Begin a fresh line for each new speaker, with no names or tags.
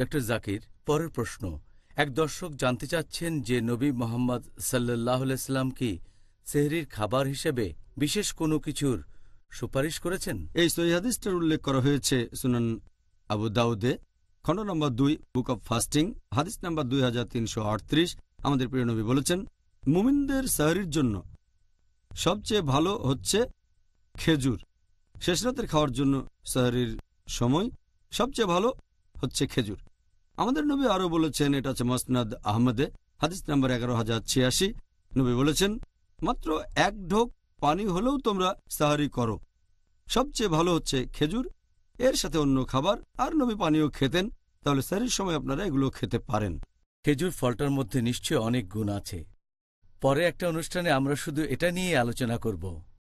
ড জাকির পরের প্রশ্ন এক দর্শক জানতে চাচ্ছেন যে নবী মোহাম্মদ সাল্লাহ সাল্লাম কি সেহরির খাবার হিসেবে বিশেষ কোনো কিছুর
সুপারিশ করেছেন এই সৈহাদিসটার উল্লেখ করা হয়েছে সুনান আবু দাউদে খণ্ড নম্বর দুই বুক অব ফাস্টিং হাদিস নম্বর দুই হাজার তিনশো আটত্রিশ আমাদের প্রিয় নবী বলেছেন মুমিনদের সাহরির জন্য সবচেয়ে ভালো হচ্ছে খেজুর শেষরাতের খাওয়ার জন্য সাহরির সময় সবচেয়ে ভালো হচ্ছে খেজুর আমাদের নবী আরও বলেছেন এটা হচ্ছে মসনাদ আহমদে হাদিস নাম্বার এগারো হাজার ছিয়াশি নবী বলেছেন মাত্র এক ঢোক পানি হলেও তোমরা সাহারি করো সবচেয়ে ভালো হচ্ছে খেজুর এর সাথে অন্য খাবার আর নবী পানীয় খেতেন তাহলে স্যারির সময় আপনারা এগুলো খেতে পারেন খেজুর ফলটার মধ্যে নিশ্চয় অনেক গুণ আছে
পরে একটা অনুষ্ঠানে আমরা শুধু এটা নিয়ে আলোচনা করব